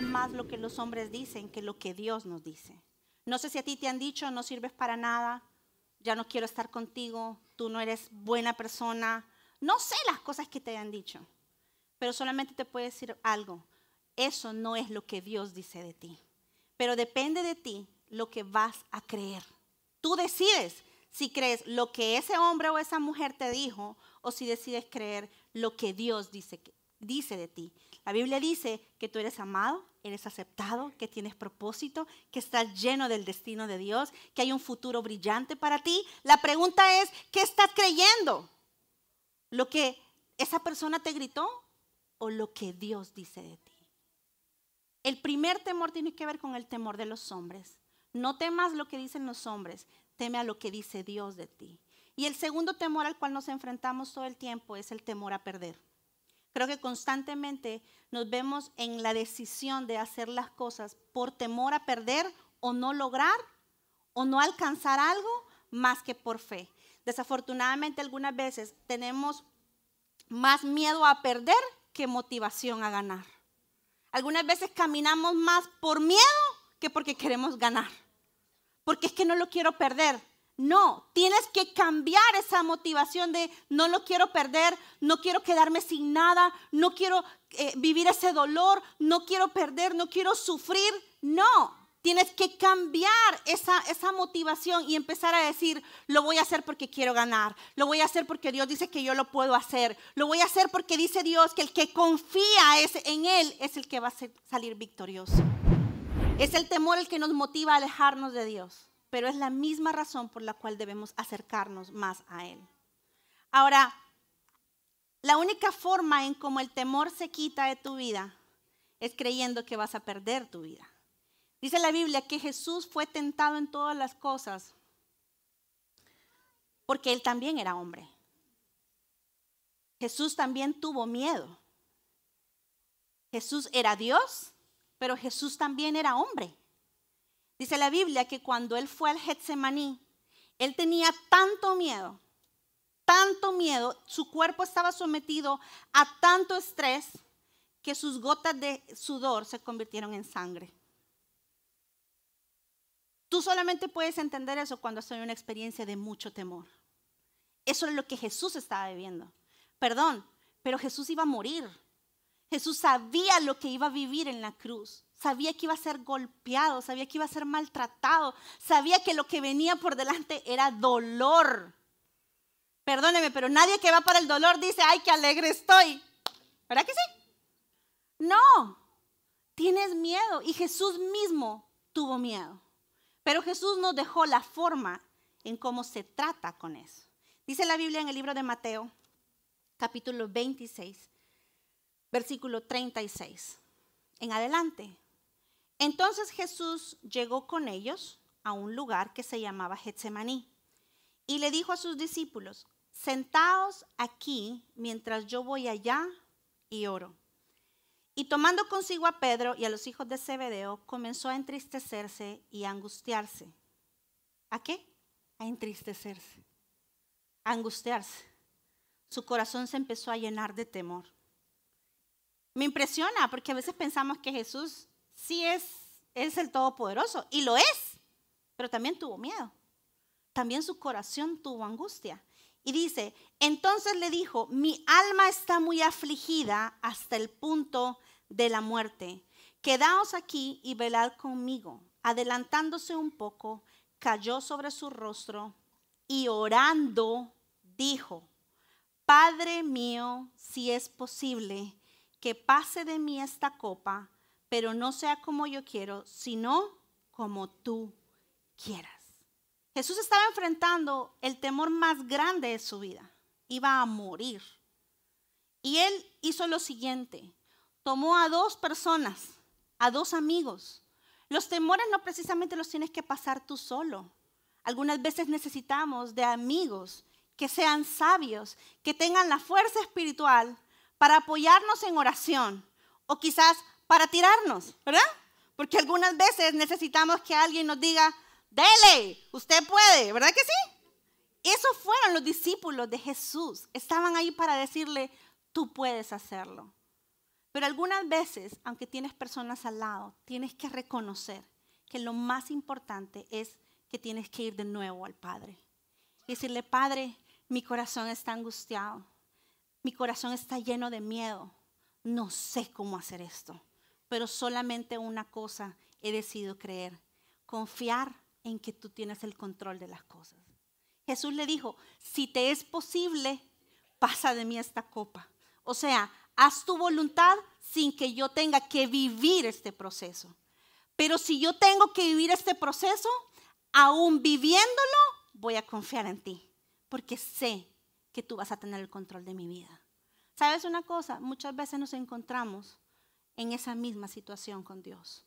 más lo que los hombres dicen que lo que Dios nos dice. No sé si a ti te han dicho, no sirves para nada, ya no quiero estar contigo, tú no eres buena persona. No sé las cosas que te han dicho, pero solamente te puedo decir algo. Eso no es lo que Dios dice de ti. Pero depende de ti lo que vas a creer. Tú decides si crees lo que ese hombre o esa mujer te dijo o si decides creer lo que Dios dice, dice de ti. La Biblia dice que tú eres amado, eres aceptado, que tienes propósito, que estás lleno del destino de Dios, que hay un futuro brillante para ti. La pregunta es, ¿qué estás creyendo? ¿Lo que esa persona te gritó o lo que Dios dice de ti? El primer temor tiene que ver con el temor de los hombres. No temas lo que dicen los hombres, teme a lo que dice Dios de ti. Y el segundo temor al cual nos enfrentamos todo el tiempo es el temor a perder. Creo que constantemente nos vemos en la decisión de hacer las cosas por temor a perder o no lograr o no alcanzar algo más que por fe. Desafortunadamente algunas veces tenemos más miedo a perder que motivación a ganar. Algunas veces caminamos más por miedo que porque queremos ganar. Porque es que no lo quiero perder, no, tienes que cambiar esa motivación de no lo quiero perder, no quiero quedarme sin nada, no quiero eh, vivir ese dolor, no quiero perder, no quiero sufrir. No, tienes que cambiar esa, motivación y empezar a decir, lo voy a hacer porque quiero ganar, lo voy a hacer porque Dios dice que yo lo puedo hacer, lo voy a hacer porque dice Dios que el que confía en Él es el que va a salir victorioso. Es el temor el que nos motiva a alejarnos de Dios pero es la misma razón por la cual debemos acercarnos más a Él. Ahora, la única forma en cómo el temor se quita de tu vida es creyendo que vas a perder tu vida. Dice la Biblia que Jesús fue tentado en todas las cosas porque Él también era hombre. Jesús también tuvo miedo. Jesús era Dios, pero Jesús también era hombre. Dice la Biblia que cuando él fue al Getsemaní, él tenía tanto miedo, tanto miedo, su cuerpo estaba sometido a tanto estrés que sus gotas de sudor se convirtieron en sangre. Tú solamente puedes entender eso cuando has tenido una experiencia de mucho temor. Eso es lo que Jesús estaba viviendo. Perdón, pero Jesús iba a morir. Jesús sabía lo que iba a vivir en la cruz sabía que iba a ser golpeado, sabía que iba a ser maltratado, sabía que lo que venía por delante era dolor. Perdóneme, pero nadie que va para el dolor dice, ay, qué alegre estoy. ¿Verdad que sí? No, tienes miedo y Jesús mismo tuvo miedo. Pero Jesús nos dejó la forma en cómo se trata con eso. Dice la Biblia en el libro de Mateo, capítulo 26, versículo 36. En adelante, entonces Jesús llegó con ellos a un lugar que se llamaba Getsemaní y le dijo a sus discípulos, sentaos aquí mientras yo voy allá y oro. Y tomando consigo a Pedro y a los hijos de Zebedeo, comenzó a entristecerse y a angustiarse. ¿A qué? A entristecerse, a angustiarse. Su corazón se empezó a llenar de temor. Me impresiona porque a veces pensamos que Jesús sí es, es el Todopoderoso, y lo es, pero también tuvo miedo. También su corazón tuvo angustia. Y dice, entonces le dijo, mi alma está muy afligida hasta el punto de la muerte. Quedaos aquí y velad conmigo. Adelantándose un poco, cayó sobre su rostro y orando dijo, Padre mío, si es posible, que pase de mí esta copa, pero no sea como yo quiero, sino como tú quieras. Jesús estaba enfrentando el temor más grande de su vida. Iba a morir. Y él hizo lo siguiente. Tomó a dos personas, a dos amigos. Los temores no precisamente los tienes que pasar tú solo. Algunas veces necesitamos de amigos que sean sabios, que tengan la fuerza espiritual para apoyarnos en oración o quizás para tirarnos, ¿verdad? Porque algunas veces necesitamos que alguien nos diga, dele, usted puede, ¿verdad que sí? Esos fueron los discípulos de Jesús. Estaban ahí para decirle, tú puedes hacerlo. Pero algunas veces, aunque tienes personas al lado, tienes que reconocer que lo más importante es que tienes que ir de nuevo al Padre. Y decirle, Padre, mi corazón está angustiado. Mi corazón está lleno de miedo. No sé cómo hacer esto pero solamente una cosa he decidido creer, confiar en que tú tienes el control de las cosas. Jesús le dijo, si te es posible, pasa de mí esta copa. O sea, haz tu voluntad sin que yo tenga que vivir este proceso. Pero si yo tengo que vivir este proceso, aún viviéndolo, voy a confiar en ti, porque sé que tú vas a tener el control de mi vida. ¿Sabes una cosa? Muchas veces nos encontramos en esa misma situación con Dios.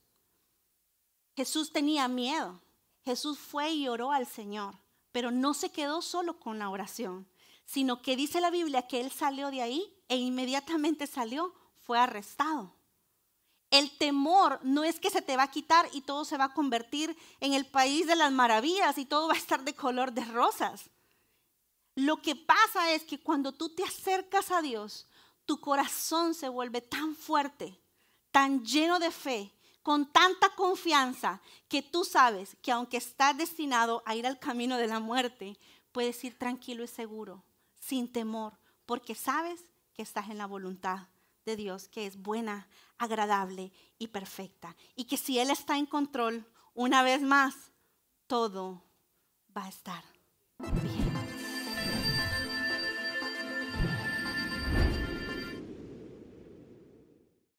Jesús tenía miedo. Jesús fue y oró al Señor, pero no se quedó solo con la oración, sino que dice la Biblia que él salió de ahí e inmediatamente salió, fue arrestado. El temor no es que se te va a quitar y todo se va a convertir en el país de las maravillas y todo va a estar de color de rosas. Lo que pasa es que cuando tú te acercas a Dios, tu corazón se vuelve tan fuerte tan lleno de fe, con tanta confianza, que tú sabes que aunque estás destinado a ir al camino de la muerte, puedes ir tranquilo y seguro, sin temor, porque sabes que estás en la voluntad de Dios, que es buena, agradable y perfecta. Y que si Él está en control, una vez más, todo va a estar bien.